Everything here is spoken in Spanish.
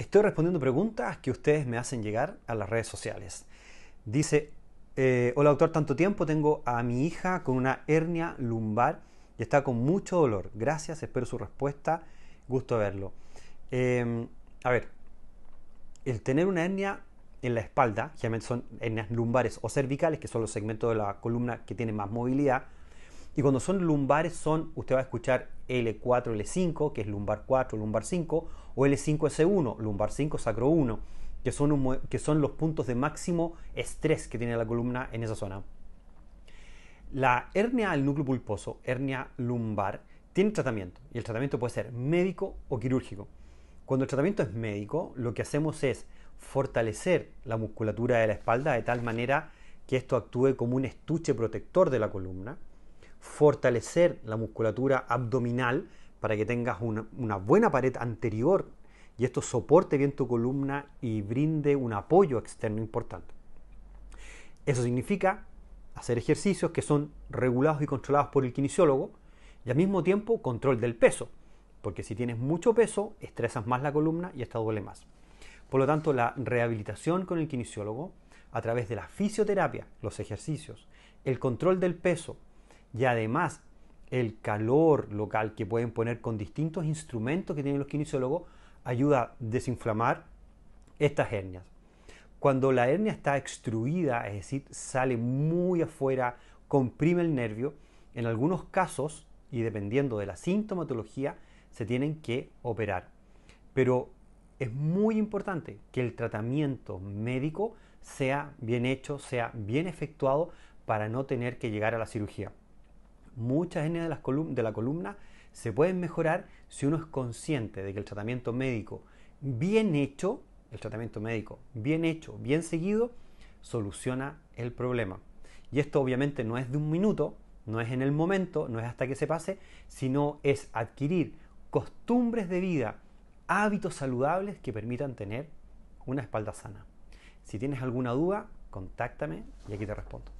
Estoy respondiendo preguntas que ustedes me hacen llegar a las redes sociales. Dice, eh, hola doctor, tanto tiempo tengo a mi hija con una hernia lumbar y está con mucho dolor. Gracias, espero su respuesta. Gusto verlo. Em, a ver, el tener una hernia en la espalda, generalmente son hernias lumbares o cervicales, que son los segmentos de la columna que tienen más movilidad, y cuando son lumbares son, usted va a escuchar L4, L5, que es lumbar 4, lumbar 5, o L5S1, lumbar 5, sacro 1, que son, que son los puntos de máximo estrés que tiene la columna en esa zona. La hernia al núcleo pulposo, hernia lumbar, tiene tratamiento y el tratamiento puede ser médico o quirúrgico. Cuando el tratamiento es médico, lo que hacemos es fortalecer la musculatura de la espalda de tal manera que esto actúe como un estuche protector de la columna fortalecer la musculatura abdominal para que tengas una, buena pared anterior y esto soporte bien tu columna y brinde un apoyo externo importante. Eso significa hacer ejercicios que son regulados y controlados por el kinesiólogo y al mismo tiempo control del peso, porque si tienes mucho peso estresas más la columna y esta duele más. Por lo tanto, la rehabilitación con el kinesiólogo a través de la fisioterapia, los ejercicios, el control del peso y además el calor local que pueden poner con distintos instrumentos que tienen los kinesiólogos ayuda a desinflamar estas hernias. Cuando la hernia está extruida, es decir, sale muy afuera, comprime el nervio, en algunos casos, y dependiendo de la sintomatología, se tienen que operar. Pero es muy importante que el tratamiento médico sea bien hecho, sea bien efectuado para no tener que llegar a la cirugía muchas N de la columna se pueden mejorar si uno es consciente de que el tratamiento médico bien hecho, el tratamiento médico bien hecho, bien seguido, soluciona el problema. Y esto obviamente no es de un minuto, no es en el momento, no es hasta que se pase, sino es adquirir costumbres de vida, hábitos saludables que permitan tener una espalda sana. Si tienes alguna duda, contáctame y aquí te respondo.